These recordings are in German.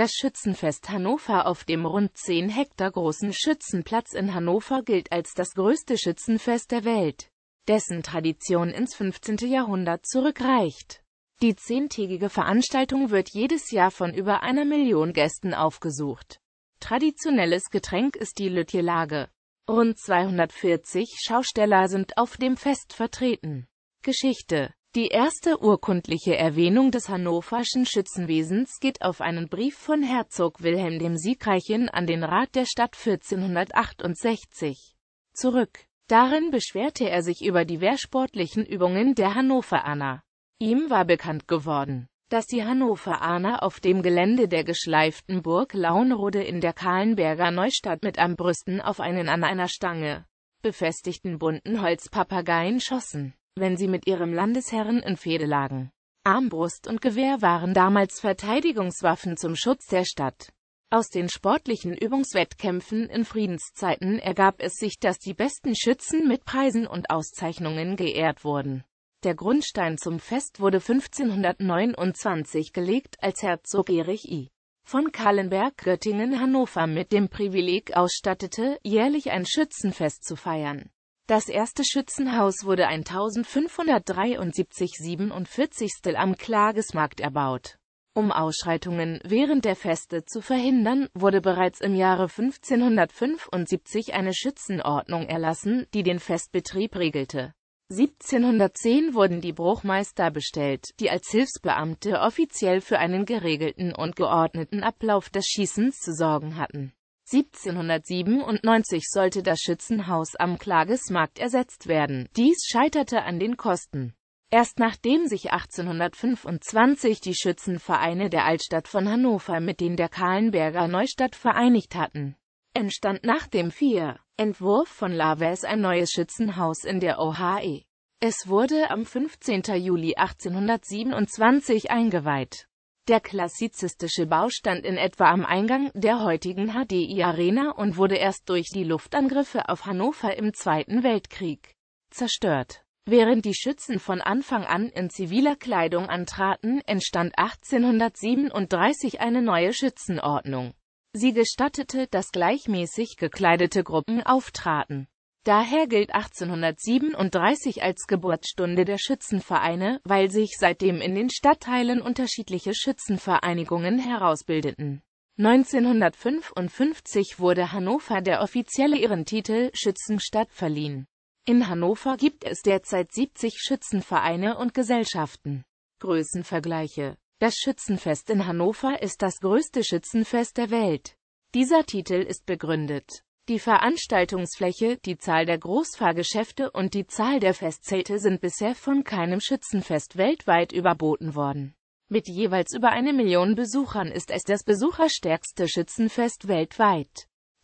Das Schützenfest Hannover auf dem rund 10 Hektar großen Schützenplatz in Hannover gilt als das größte Schützenfest der Welt, dessen Tradition ins 15. Jahrhundert zurückreicht. Die zehntägige Veranstaltung wird jedes Jahr von über einer Million Gästen aufgesucht. Traditionelles Getränk ist die Lütjelage. Rund 240 Schausteller sind auf dem Fest vertreten. Geschichte die erste urkundliche Erwähnung des hannoverschen Schützenwesens geht auf einen Brief von Herzog Wilhelm dem Siegreichen an den Rat der Stadt 1468 zurück. Darin beschwerte er sich über die wehrsportlichen Übungen der Hannoveraner. Ihm war bekannt geworden, dass die Hannoveraner auf dem Gelände der geschleiften Burg Launrode in der Kahlenberger Neustadt mit am Brüsten auf einen an einer Stange befestigten bunten Holzpapageien schossen wenn sie mit ihrem Landesherren in Fehde lagen. Armbrust und Gewehr waren damals Verteidigungswaffen zum Schutz der Stadt. Aus den sportlichen Übungswettkämpfen in Friedenszeiten ergab es sich, dass die besten Schützen mit Preisen und Auszeichnungen geehrt wurden. Der Grundstein zum Fest wurde 1529 gelegt, als Herzog Erich I. von Kahlenberg Göttingen Hannover mit dem Privileg ausstattete, jährlich ein Schützenfest zu feiern. Das erste Schützenhaus wurde 1573 47 am Klagesmarkt erbaut. Um Ausschreitungen während der Feste zu verhindern, wurde bereits im Jahre 1575 eine Schützenordnung erlassen, die den Festbetrieb regelte. 1710 wurden die Bruchmeister bestellt, die als Hilfsbeamte offiziell für einen geregelten und geordneten Ablauf des Schießens zu sorgen hatten. 1797 sollte das Schützenhaus am Klagesmarkt ersetzt werden. Dies scheiterte an den Kosten. Erst nachdem sich 1825 die Schützenvereine der Altstadt von Hannover mit denen der Kahlenberger Neustadt vereinigt hatten, entstand nach dem vier Entwurf von Laves ein neues Schützenhaus in der OHE. Es wurde am 15. Juli 1827 eingeweiht. Der klassizistische Bau stand in etwa am Eingang der heutigen HDI-Arena und wurde erst durch die Luftangriffe auf Hannover im Zweiten Weltkrieg zerstört. Während die Schützen von Anfang an in ziviler Kleidung antraten, entstand 1837 eine neue Schützenordnung. Sie gestattete, dass gleichmäßig gekleidete Gruppen auftraten Daher gilt 1837 als Geburtsstunde der Schützenvereine, weil sich seitdem in den Stadtteilen unterschiedliche Schützenvereinigungen herausbildeten. 1955 wurde Hannover der offizielle Ehrentitel Schützenstadt verliehen. In Hannover gibt es derzeit 70 Schützenvereine und Gesellschaften. Größenvergleiche Das Schützenfest in Hannover ist das größte Schützenfest der Welt. Dieser Titel ist begründet die Veranstaltungsfläche, die Zahl der Großfahrgeschäfte und die Zahl der Festzelte sind bisher von keinem Schützenfest weltweit überboten worden. Mit jeweils über eine Million Besuchern ist es das besucherstärkste Schützenfest weltweit.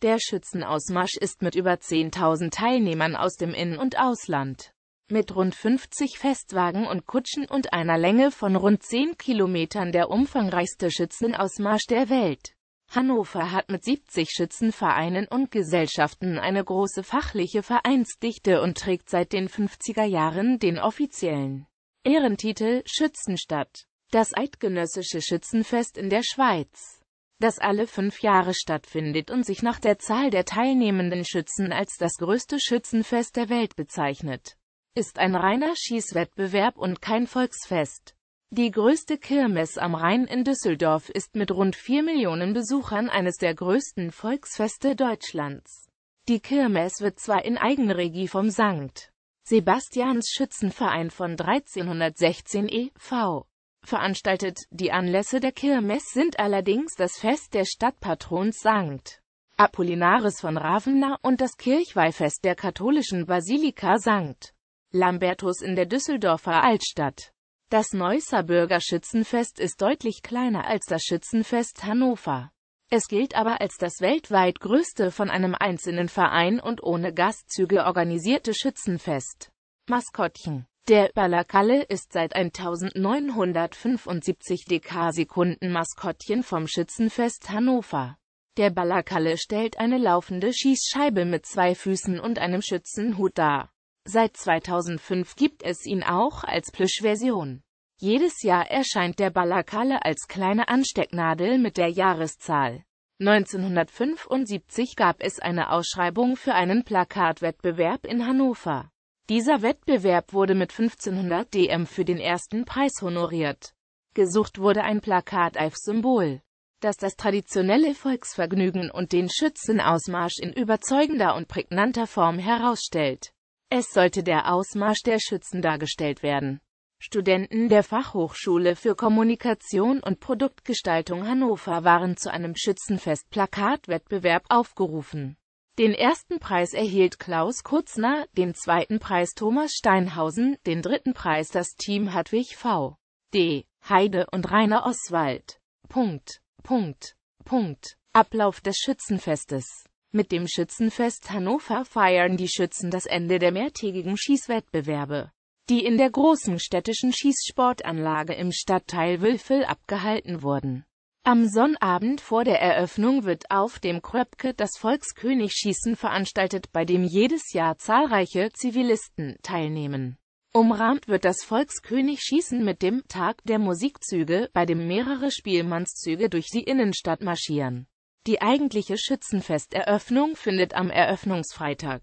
Der Schützenausmarsch ist mit über 10.000 Teilnehmern aus dem In- und Ausland. Mit rund 50 Festwagen und Kutschen und einer Länge von rund 10 Kilometern der umfangreichste Schützenausmarsch der Welt. Hannover hat mit 70 Schützenvereinen und Gesellschaften eine große fachliche Vereinsdichte und trägt seit den 50er Jahren den offiziellen Ehrentitel Schützenstadt. Das Eidgenössische Schützenfest in der Schweiz, das alle fünf Jahre stattfindet und sich nach der Zahl der teilnehmenden Schützen als das größte Schützenfest der Welt bezeichnet, ist ein reiner Schießwettbewerb und kein Volksfest. Die größte Kirmes am Rhein in Düsseldorf ist mit rund 4 Millionen Besuchern eines der größten Volksfeste Deutschlands. Die Kirmes wird zwar in Eigenregie vom Sankt Sebastians Schützenverein von 1316 e.V. veranstaltet, die Anlässe der Kirmes sind allerdings das Fest der Stadtpatrons Sankt Apollinaris von Ravenna und das Kirchweihfest der katholischen Basilika Sankt Lambertus in der Düsseldorfer Altstadt. Das Neusser Bürgerschützenfest ist deutlich kleiner als das Schützenfest Hannover. Es gilt aber als das weltweit größte von einem einzelnen Verein und ohne Gastzüge organisierte Schützenfest. Maskottchen Der Balakalle ist seit 1975 DK-Sekunden-Maskottchen vom Schützenfest Hannover. Der Balakalle stellt eine laufende Schießscheibe mit zwei Füßen und einem Schützenhut dar. Seit 2005 gibt es ihn auch als Plüschversion. Jedes Jahr erscheint der Ballerkalle als kleine Anstecknadel mit der Jahreszahl. 1975 gab es eine Ausschreibung für einen Plakatwettbewerb in Hannover. Dieser Wettbewerb wurde mit 1500 DM für den ersten Preis honoriert. Gesucht wurde ein Plakat als Symbol, das das traditionelle Volksvergnügen und den Schützenausmarsch in überzeugender und prägnanter Form herausstellt. Es sollte der Ausmarsch der Schützen dargestellt werden. Studenten der Fachhochschule für Kommunikation und Produktgestaltung Hannover waren zu einem Schützenfest-Plakatwettbewerb aufgerufen. Den ersten Preis erhielt Klaus Kutzner, den zweiten Preis Thomas Steinhausen, den dritten Preis das Team Hartwig V. D. Heide und Rainer Oswald. Punkt. Punkt. Punkt. Ablauf des Schützenfestes mit dem Schützenfest Hannover feiern die Schützen das Ende der mehrtägigen Schießwettbewerbe, die in der großen städtischen Schießsportanlage im Stadtteil Wülfel abgehalten wurden. Am Sonnabend vor der Eröffnung wird auf dem Kröpke das Volkskönigschießen veranstaltet, bei dem jedes Jahr zahlreiche Zivilisten teilnehmen. Umrahmt wird das Volkskönigschießen mit dem Tag der Musikzüge, bei dem mehrere Spielmannszüge durch die Innenstadt marschieren. Die eigentliche Schützenfesteröffnung findet am Eröffnungsfreitag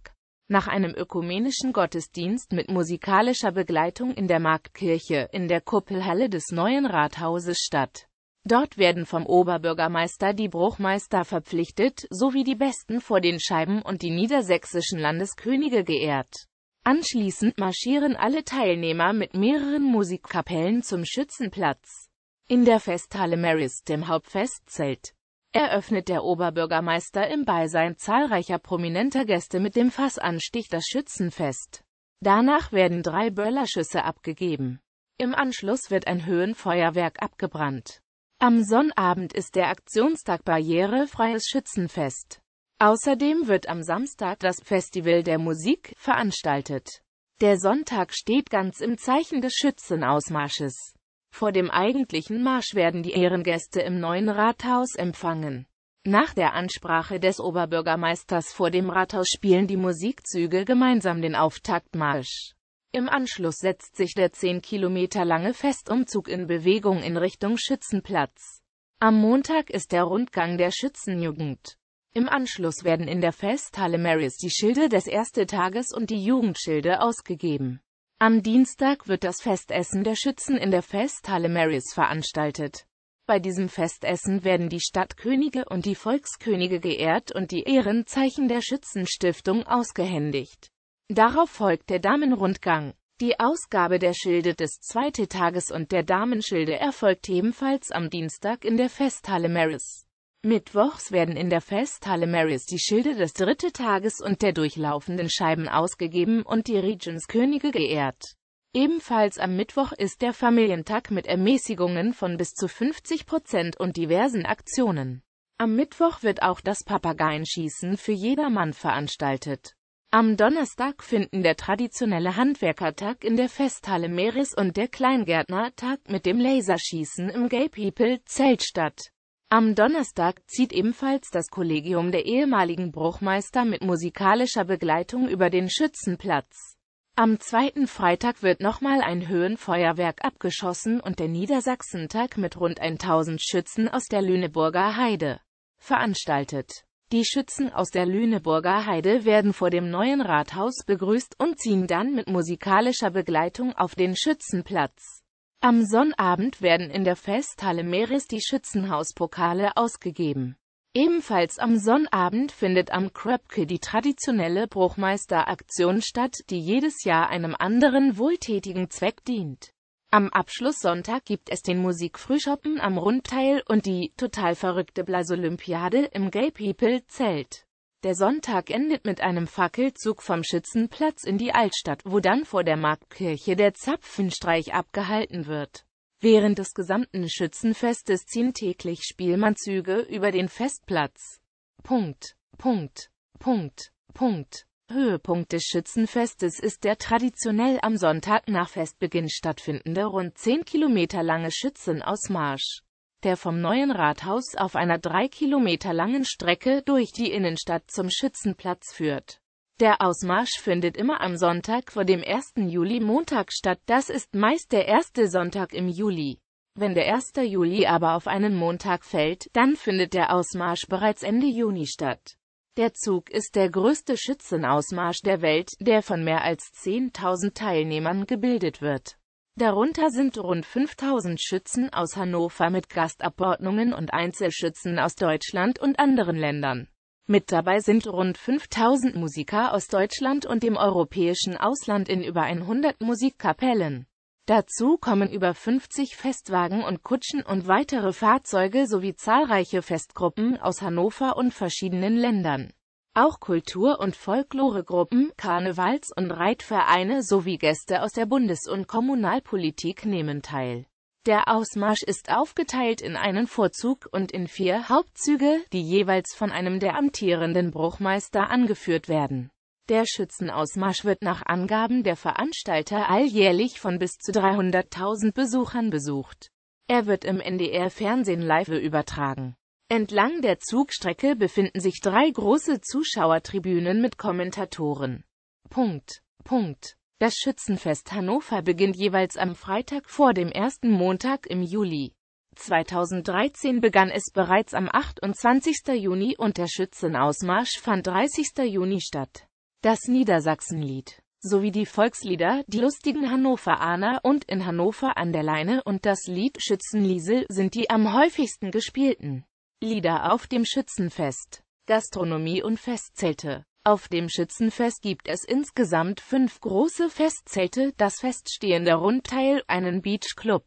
nach einem ökumenischen Gottesdienst mit musikalischer Begleitung in der Marktkirche in der Kuppelhalle des neuen Rathauses statt. Dort werden vom Oberbürgermeister die Bruchmeister verpflichtet, sowie die Besten vor den Scheiben und die niedersächsischen Landeskönige geehrt. Anschließend marschieren alle Teilnehmer mit mehreren Musikkapellen zum Schützenplatz. In der Festhalle Marys, dem Hauptfestzelt, eröffnet der Oberbürgermeister im Beisein zahlreicher prominenter Gäste mit dem Fassanstich das Schützenfest. Danach werden drei Böllerschüsse abgegeben. Im Anschluss wird ein Höhenfeuerwerk abgebrannt. Am Sonnabend ist der Aktionstag barrierefreies Schützenfest. Außerdem wird am Samstag das Festival der Musik veranstaltet. Der Sonntag steht ganz im Zeichen des Schützenausmarsches. Vor dem eigentlichen Marsch werden die Ehrengäste im neuen Rathaus empfangen. Nach der Ansprache des Oberbürgermeisters vor dem Rathaus spielen die Musikzüge gemeinsam den Auftaktmarsch. Im Anschluss setzt sich der 10 Kilometer lange Festumzug in Bewegung in Richtung Schützenplatz. Am Montag ist der Rundgang der Schützenjugend. Im Anschluss werden in der Festhalle Marys die Schilde des ersten Tages und die Jugendschilde ausgegeben. Am Dienstag wird das Festessen der Schützen in der Festhalle Marys veranstaltet. Bei diesem Festessen werden die Stadtkönige und die Volkskönige geehrt und die Ehrenzeichen der Schützenstiftung ausgehändigt. Darauf folgt der Damenrundgang. Die Ausgabe der Schilde des zweiten Tages und der Damenschilde erfolgt ebenfalls am Dienstag in der Festhalle Maris. Mittwochs werden in der Festhalle Marys die Schilde des dritten Tages und der durchlaufenden Scheiben ausgegeben und die Regenskönige geehrt. Ebenfalls am Mittwoch ist der Familientag mit Ermäßigungen von bis zu 50 Prozent und diversen Aktionen. Am Mittwoch wird auch das Papageienschießen für jedermann veranstaltet. Am Donnerstag finden der traditionelle Handwerkertag in der Festhalle Meres und der Kleingärtnertag mit dem Laserschießen im Gay People Zelt statt. Am Donnerstag zieht ebenfalls das Kollegium der ehemaligen Bruchmeister mit musikalischer Begleitung über den Schützenplatz. Am zweiten Freitag wird nochmal ein Höhenfeuerwerk abgeschossen und der Niedersachsentag mit rund 1000 Schützen aus der Lüneburger Heide veranstaltet. Die Schützen aus der Lüneburger Heide werden vor dem neuen Rathaus begrüßt und ziehen dann mit musikalischer Begleitung auf den Schützenplatz. Am Sonnabend werden in der Festhalle Meris die Schützenhauspokale ausgegeben. Ebenfalls am Sonnabend findet am Kröpke die traditionelle Bruchmeisteraktion statt, die jedes Jahr einem anderen wohltätigen Zweck dient. Am Abschlusssonntag gibt es den Musikfrühschoppen am Rundteil und die total verrückte Blasolympiade im Gay People Zelt. Der Sonntag endet mit einem Fackelzug vom Schützenplatz in die Altstadt, wo dann vor der Marktkirche der Zapfenstreich abgehalten wird. Während des gesamten Schützenfestes ziehen täglich Spielmannzüge über den Festplatz. Punkt. Punkt. Punkt. Punkt. Höhepunkt des Schützenfestes ist der traditionell am Sonntag nach Festbeginn stattfindende rund 10 Kilometer lange Schützenausmarsch der vom neuen Rathaus auf einer drei Kilometer langen Strecke durch die Innenstadt zum Schützenplatz führt. Der Ausmarsch findet immer am Sonntag vor dem 1. Juli-Montag statt, das ist meist der erste Sonntag im Juli. Wenn der 1. Juli aber auf einen Montag fällt, dann findet der Ausmarsch bereits Ende Juni statt. Der Zug ist der größte Schützenausmarsch der Welt, der von mehr als 10.000 Teilnehmern gebildet wird. Darunter sind rund 5000 Schützen aus Hannover mit Gastabordnungen und Einzelschützen aus Deutschland und anderen Ländern. Mit dabei sind rund 5000 Musiker aus Deutschland und dem europäischen Ausland in über 100 Musikkapellen. Dazu kommen über 50 Festwagen und Kutschen und weitere Fahrzeuge sowie zahlreiche Festgruppen aus Hannover und verschiedenen Ländern. Auch Kultur- und Folkloregruppen, Karnevals- und Reitvereine sowie Gäste aus der Bundes- und Kommunalpolitik nehmen teil. Der Ausmarsch ist aufgeteilt in einen Vorzug und in vier Hauptzüge, die jeweils von einem der amtierenden Bruchmeister angeführt werden. Der Schützenausmarsch wird nach Angaben der Veranstalter alljährlich von bis zu 300.000 Besuchern besucht. Er wird im NDR-Fernsehen live übertragen. Entlang der Zugstrecke befinden sich drei große Zuschauertribünen mit Kommentatoren. Punkt. Punkt. Das Schützenfest Hannover beginnt jeweils am Freitag vor dem ersten Montag im Juli. 2013 begann es bereits am 28. Juni und der Schützenausmarsch fand 30. Juni statt. Das Niedersachsenlied sowie die Volkslieder Die lustigen Hannoveraner und In Hannover an der Leine und das Lied Schützenliesel sind die am häufigsten gespielten. Lieder auf dem Schützenfest, Gastronomie und Festzelte. Auf dem Schützenfest gibt es insgesamt fünf große Festzelte, das feststehende Rundteil, einen Beachclub,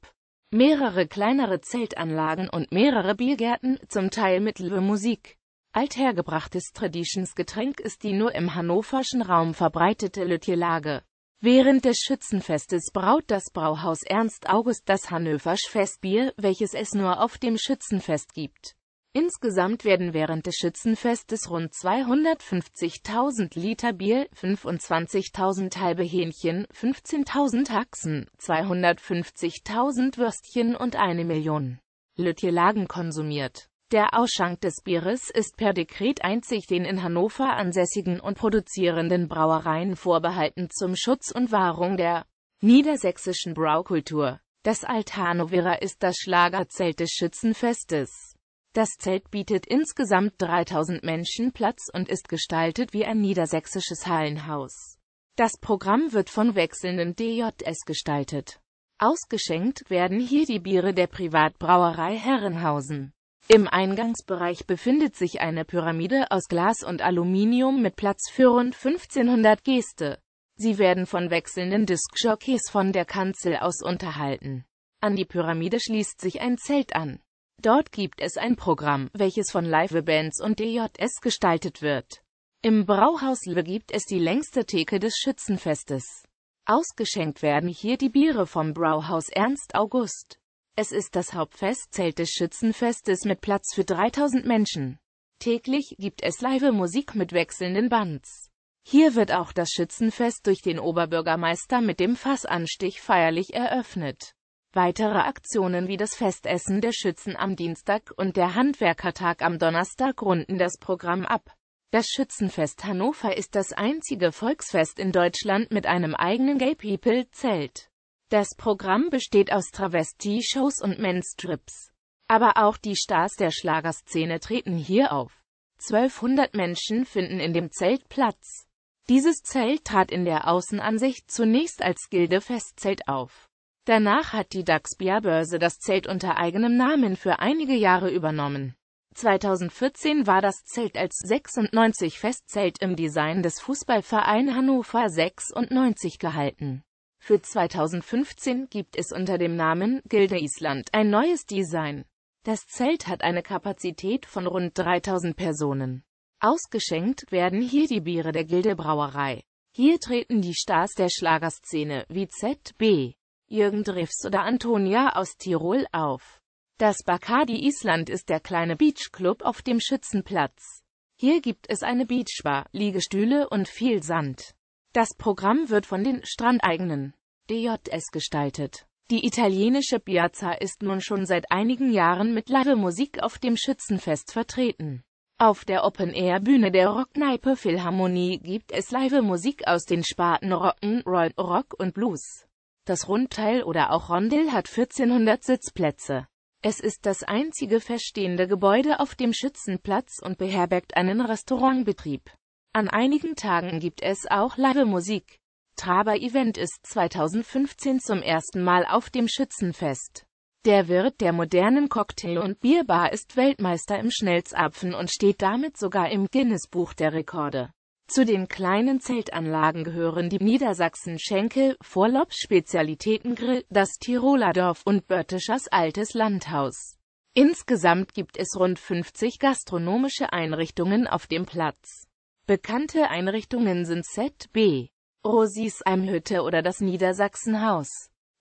mehrere kleinere Zeltanlagen und mehrere Biergärten, zum Teil mit Musik. Althergebrachtes Traditionsgetränk ist die nur im hannoverschen Raum verbreitete Lütjelage. Während des Schützenfestes braut das Brauhaus Ernst August das Hannöversch Festbier, welches es nur auf dem Schützenfest gibt. Insgesamt werden während des Schützenfestes rund 250.000 Liter Bier, 25.000 halbe Hähnchen, 15.000 Haxen, 250.000 Würstchen und eine Million Lütjelagen konsumiert. Der Ausschank des Bieres ist per Dekret einzig den in Hannover ansässigen und produzierenden Brauereien vorbehalten zum Schutz und Wahrung der niedersächsischen Braukultur. Das Althannoverer ist das Schlagerzelt des Schützenfestes. Das Zelt bietet insgesamt 3000 Menschen Platz und ist gestaltet wie ein niedersächsisches Hallenhaus. Das Programm wird von wechselnden DJs gestaltet. Ausgeschenkt werden hier die Biere der Privatbrauerei Herrenhausen. Im Eingangsbereich befindet sich eine Pyramide aus Glas und Aluminium mit Platz für rund 1500 Geste. Sie werden von wechselnden Diskjockeys von der Kanzel aus unterhalten. An die Pyramide schließt sich ein Zelt an. Dort gibt es ein Programm, welches von Live-Bands und DJs gestaltet wird. Im Brauhaus Lübbe gibt es die längste Theke des Schützenfestes. Ausgeschenkt werden hier die Biere vom Brauhaus Ernst August. Es ist das Hauptfestzelt des Schützenfestes mit Platz für 3000 Menschen. Täglich gibt es live Musik mit wechselnden Bands. Hier wird auch das Schützenfest durch den Oberbürgermeister mit dem Fassanstich feierlich eröffnet. Weitere Aktionen wie das Festessen der Schützen am Dienstag und der Handwerkertag am Donnerstag runden das Programm ab. Das Schützenfest Hannover ist das einzige Volksfest in Deutschland mit einem eigenen Gay People-Zelt. Das Programm besteht aus Travestie-Shows und Menstrips. Aber auch die Stars der Schlagerszene treten hier auf. 1200 Menschen finden in dem Zelt Platz. Dieses Zelt trat in der Außenansicht zunächst als Gilde-Festzelt auf. Danach hat die DAX-Bierbörse das Zelt unter eigenem Namen für einige Jahre übernommen. 2014 war das Zelt als 96 Festzelt im Design des Fußballverein Hannover 96 gehalten. Für 2015 gibt es unter dem Namen Gilde Island ein neues Design. Das Zelt hat eine Kapazität von rund 3000 Personen. Ausgeschenkt werden hier die Biere der Gilde Brauerei. Hier treten die Stars der Schlagerszene wie ZB, Jürgen Driffs oder Antonia aus Tirol auf. Das Bacardi Island ist der kleine Beachclub auf dem Schützenplatz. Hier gibt es eine Beachbar, Liegestühle und viel Sand. Das Programm wird von den strandeigenen DJs gestaltet. Die italienische Piazza ist nun schon seit einigen Jahren mit Live-Musik auf dem Schützenfest vertreten. Auf der Open-Air-Bühne der Rockkneipe Philharmonie gibt es Live-Musik aus den Sparten Rock'n'Roll, Rock und Blues. Das Rundteil oder auch Rondel hat 1400 Sitzplätze. Es ist das einzige verstehende Gebäude auf dem Schützenplatz und beherbergt einen Restaurantbetrieb. An einigen Tagen gibt es auch Live-Musik. Traber Event ist 2015 zum ersten Mal auf dem Schützenfest. Der Wirt der modernen Cocktail- und Bierbar ist Weltmeister im Schnellzapfen und steht damit sogar im Guinness-Buch der Rekorde. Zu den kleinen Zeltanlagen gehören die Niedersachsen-Schenkel, Vorlop-Spezialitäten-Grill, das Tiroler Dorf und Böttischers Altes Landhaus. Insgesamt gibt es rund 50 gastronomische Einrichtungen auf dem Platz. Bekannte Einrichtungen sind ZB, Rosis Almhütte oder das Niedersachsenhaus.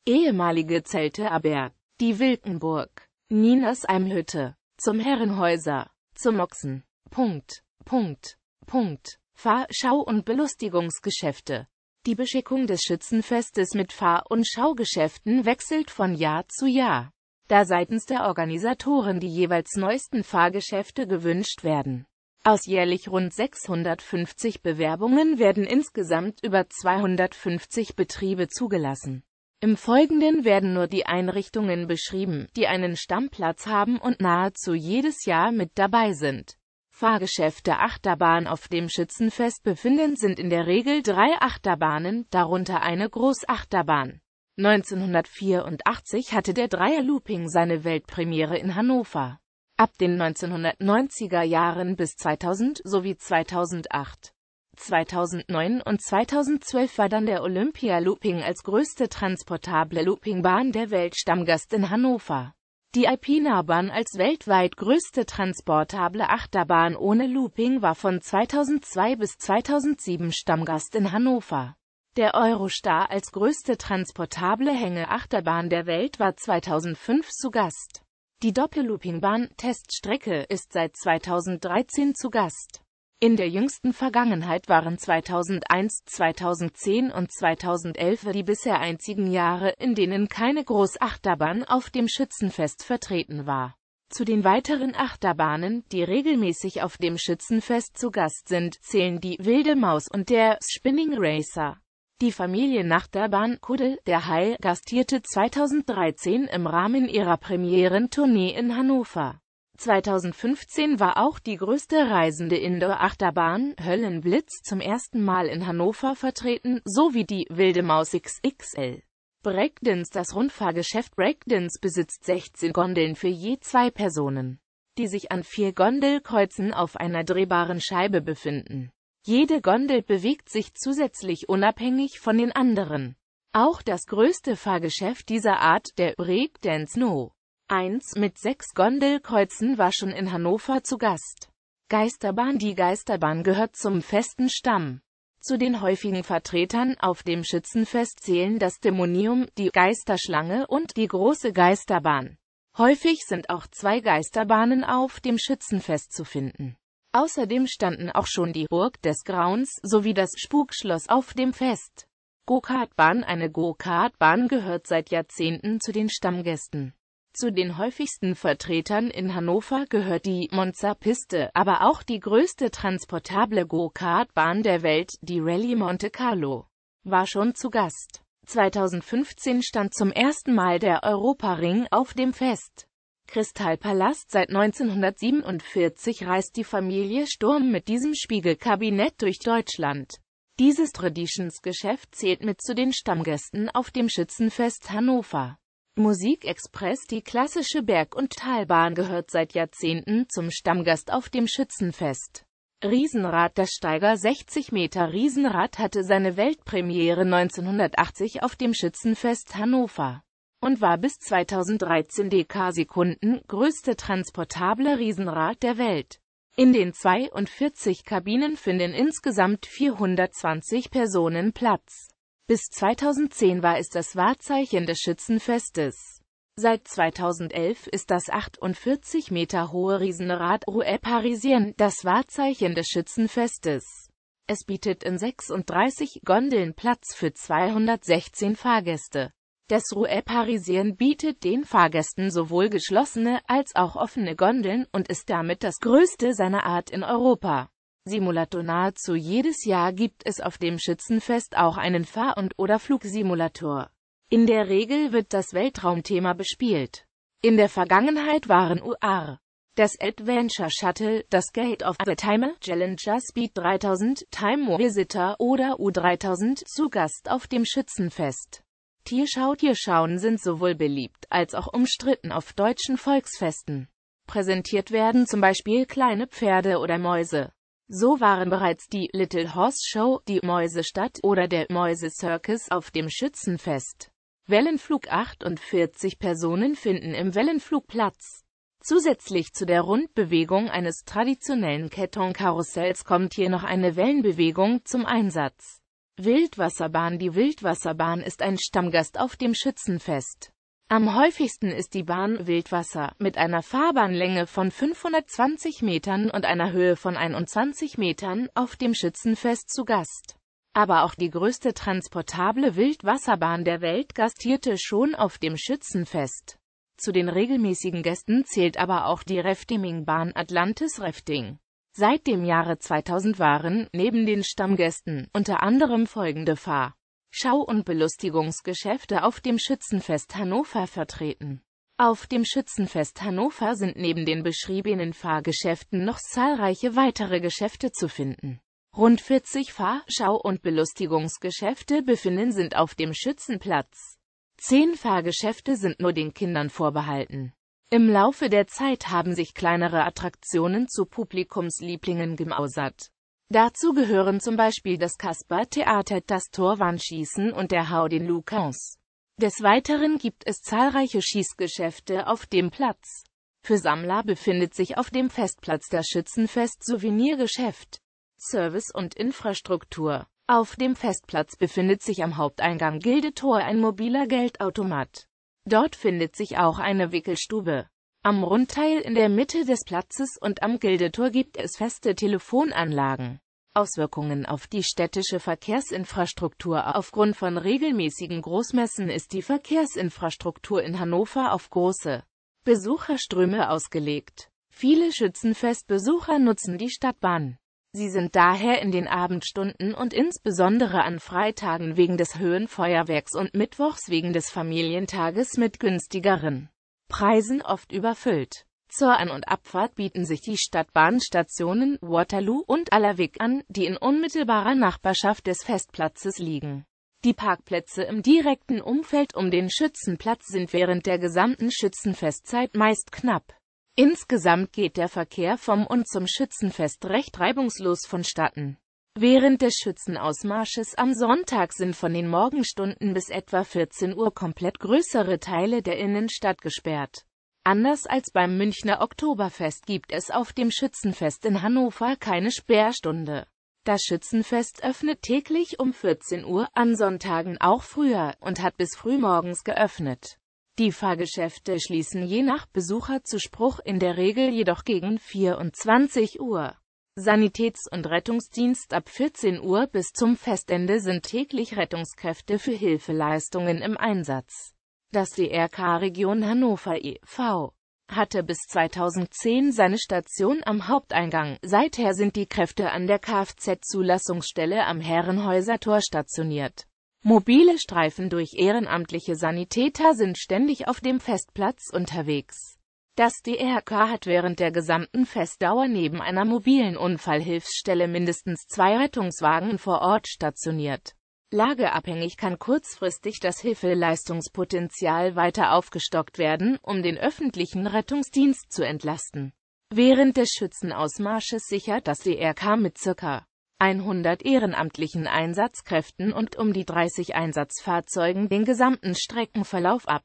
Ehemalige Zelte Aberg, die Wilkenburg, Ninas Almhütte, zum Herrenhäuser, zum Ochsen. Punkt, Punkt, Punkt. Fahr-, Schau- und Belustigungsgeschäfte. Die Beschickung des Schützenfestes mit Fahr- und Schaugeschäften wechselt von Jahr zu Jahr, da seitens der Organisatoren die jeweils neuesten Fahrgeschäfte gewünscht werden. Aus jährlich rund 650 Bewerbungen werden insgesamt über 250 Betriebe zugelassen. Im Folgenden werden nur die Einrichtungen beschrieben, die einen Stammplatz haben und nahezu jedes Jahr mit dabei sind. Fahrgeschäfte Achterbahn auf dem Schützenfest befinden, sind in der Regel drei Achterbahnen, darunter eine Großachterbahn. 1984 hatte der Dreier-Looping seine Weltpremiere in Hannover. Ab den 1990er Jahren bis 2000 sowie 2008, 2009 und 2012 war dann der Olympia Looping als größte transportable Loopingbahn der Welt Stammgast in Hannover. Die Alpinabahn als weltweit größte transportable Achterbahn ohne Looping war von 2002 bis 2007 Stammgast in Hannover. Der Eurostar als größte transportable Hängeachterbahn der Welt war 2005 zu Gast. Die bahn Teststrecke ist seit 2013 zu Gast. In der jüngsten Vergangenheit waren 2001, 2010 und 2011 die bisher einzigen Jahre, in denen keine Großachterbahn auf dem Schützenfest vertreten war. Zu den weiteren Achterbahnen, die regelmäßig auf dem Schützenfest zu Gast sind, zählen die Wilde Maus und der Spinning Racer. Die Familienachterbahn Kudel, der Hai, gastierte 2013 im Rahmen ihrer Premierentournee in Hannover. 2015 war auch die größte reisende Indoor-Achterbahn Höllenblitz zum ersten Mal in Hannover vertreten, sowie die Wilde Maus XXL. Breakdance Das Rundfahrgeschäft Breakdance besitzt 16 Gondeln für je zwei Personen, die sich an vier Gondelkreuzen auf einer drehbaren Scheibe befinden. Jede Gondel bewegt sich zusätzlich unabhängig von den anderen. Auch das größte Fahrgeschäft dieser Art, der Breakdance No. 1 mit sechs Gondelkreuzen war schon in Hannover zu Gast. Geisterbahn Die Geisterbahn gehört zum festen Stamm. Zu den häufigen Vertretern auf dem Schützenfest zählen das Dämonium, die Geisterschlange und die große Geisterbahn. Häufig sind auch zwei Geisterbahnen auf dem Schützenfest zu finden. Außerdem standen auch schon die Burg des Grauens sowie das Spukschloss auf dem Fest. Go-Kartbahn Eine Go-Kartbahn gehört seit Jahrzehnten zu den Stammgästen. Zu den häufigsten Vertretern in Hannover gehört die Monza Piste, aber auch die größte transportable Go-Kart-Bahn der Welt, die Rallye Monte Carlo, war schon zu Gast. 2015 stand zum ersten Mal der Europaring auf dem Fest. Kristallpalast Seit 1947 reist die Familie Sturm mit diesem Spiegelkabinett durch Deutschland. Dieses Traditionsgeschäft zählt mit zu den Stammgästen auf dem Schützenfest Hannover. Musikexpress Die klassische Berg- und Talbahn gehört seit Jahrzehnten zum Stammgast auf dem Schützenfest. Riesenrad das Steiger 60 Meter Riesenrad hatte seine Weltpremiere 1980 auf dem Schützenfest Hannover und war bis 2013 DK Sekunden größte transportable Riesenrad der Welt. In den 42 Kabinen finden insgesamt 420 Personen Platz. Bis 2010 war es das Wahrzeichen des Schützenfestes. Seit 2011 ist das 48 Meter hohe Riesenrad Rue Parisien das Wahrzeichen des Schützenfestes. Es bietet in 36 Gondeln Platz für 216 Fahrgäste. Das Rue Parisien bietet den Fahrgästen sowohl geschlossene als auch offene Gondeln und ist damit das größte seiner Art in Europa. Simulator Nahezu jedes Jahr gibt es auf dem Schützenfest auch einen Fahr- und oder Flugsimulator. In der Regel wird das Weltraumthema bespielt. In der Vergangenheit waren UR, das Adventure Shuttle, das Gate of the Timer, Challenger Speed 3000, Time Visitor oder U3000 zu Gast auf dem Schützenfest. Tierschau Tierschauen sind sowohl beliebt als auch umstritten auf deutschen Volksfesten. Präsentiert werden zum Beispiel kleine Pferde oder Mäuse. So waren bereits die Little Horse Show, die Mäusestadt oder der Mäuse-Circus auf dem Schützenfest. Wellenflug 48 Personen finden im Wellenflug Platz. Zusätzlich zu der Rundbewegung eines traditionellen Kettonkarussells kommt hier noch eine Wellenbewegung zum Einsatz. Wildwasserbahn Die Wildwasserbahn ist ein Stammgast auf dem Schützenfest. Am häufigsten ist die Bahn Wildwasser mit einer Fahrbahnlänge von 520 Metern und einer Höhe von 21 Metern auf dem Schützenfest zu Gast. Aber auch die größte transportable Wildwasserbahn der Welt gastierte schon auf dem Schützenfest. Zu den regelmäßigen Gästen zählt aber auch die Reftiming-Bahn Atlantis Refting. Seit dem Jahre 2000 waren, neben den Stammgästen, unter anderem folgende Fahr- Schau- und Belustigungsgeschäfte auf dem Schützenfest Hannover vertreten. Auf dem Schützenfest Hannover sind neben den beschriebenen Fahrgeschäften noch zahlreiche weitere Geschäfte zu finden. Rund 40 Fahr-, Schau- und Belustigungsgeschäfte befinden sind auf dem Schützenplatz. Zehn Fahrgeschäfte sind nur den Kindern vorbehalten. Im Laufe der Zeit haben sich kleinere Attraktionen zu Publikumslieblingen gemausert. Dazu gehören zum Beispiel das Kasper-Theater, das Torwandschießen und der Hau den Lucans. Des Weiteren gibt es zahlreiche Schießgeschäfte auf dem Platz. Für Sammler befindet sich auf dem Festplatz das Schützenfest Souvenirgeschäft, Service und Infrastruktur. Auf dem Festplatz befindet sich am Haupteingang Gildetor ein mobiler Geldautomat. Dort findet sich auch eine Wickelstube. Am Rundteil in der Mitte des Platzes und am Gildetor gibt es feste Telefonanlagen. Auswirkungen auf die städtische Verkehrsinfrastruktur Aufgrund von regelmäßigen Großmessen ist die Verkehrsinfrastruktur in Hannover auf große Besucherströme ausgelegt. Viele Schützenfestbesucher nutzen die Stadtbahn. Sie sind daher in den Abendstunden und insbesondere an Freitagen wegen des Höhenfeuerwerks und Mittwochs wegen des Familientages mit günstigeren Preisen oft überfüllt. Zur An- und Abfahrt bieten sich die Stadtbahnstationen Waterloo und Allerwick an, die in unmittelbarer Nachbarschaft des Festplatzes liegen. Die Parkplätze im direkten Umfeld um den Schützenplatz sind während der gesamten Schützenfestzeit meist knapp. Insgesamt geht der Verkehr vom und zum Schützenfest recht reibungslos vonstatten. Während des Schützenausmarsches am Sonntag sind von den Morgenstunden bis etwa 14 Uhr komplett größere Teile der Innenstadt gesperrt. Anders als beim Münchner Oktoberfest gibt es auf dem Schützenfest in Hannover keine Sperrstunde. Das Schützenfest öffnet täglich um 14 Uhr, an Sonntagen auch früher, und hat bis frühmorgens geöffnet. Die Fahrgeschäfte schließen je nach Besucher zu Spruch in der Regel jedoch gegen 24 Uhr. Sanitäts- und Rettungsdienst ab 14 Uhr bis zum Festende sind täglich Rettungskräfte für Hilfeleistungen im Einsatz. Das DRK Region Hannover e.V. hatte bis 2010 seine Station am Haupteingang. Seither sind die Kräfte an der Kfz-Zulassungsstelle am Herrenhäuser Tor stationiert. Mobile Streifen durch ehrenamtliche Sanitäter sind ständig auf dem Festplatz unterwegs. Das DRK hat während der gesamten Festdauer neben einer mobilen Unfallhilfsstelle mindestens zwei Rettungswagen vor Ort stationiert. Lageabhängig kann kurzfristig das Hilfeleistungspotenzial weiter aufgestockt werden, um den öffentlichen Rettungsdienst zu entlasten. Während des Schützenausmarsches sichert das DRK mit ca. 100 ehrenamtlichen Einsatzkräften und um die 30 Einsatzfahrzeugen den gesamten Streckenverlauf ab.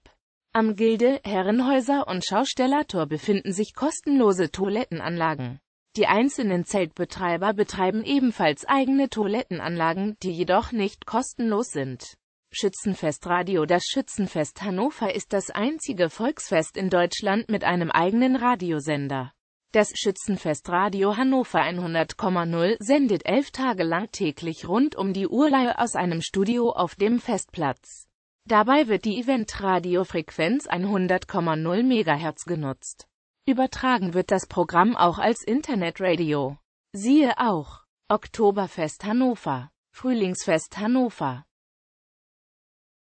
Am Gilde, Herrenhäuser und Schaustellertor befinden sich kostenlose Toilettenanlagen. Die einzelnen Zeltbetreiber betreiben ebenfalls eigene Toilettenanlagen, die jedoch nicht kostenlos sind. Schützenfestradio Das Schützenfest Hannover ist das einzige Volksfest in Deutschland mit einem eigenen Radiosender. Das Schützenfestradio Hannover 100,0 sendet elf Tage lang täglich rund um die Uhr aus einem Studio auf dem Festplatz. Dabei wird die Event-Radio-Frequenz 100,0 MHz genutzt. Übertragen wird das Programm auch als Internetradio. Siehe auch Oktoberfest Hannover, Frühlingsfest Hannover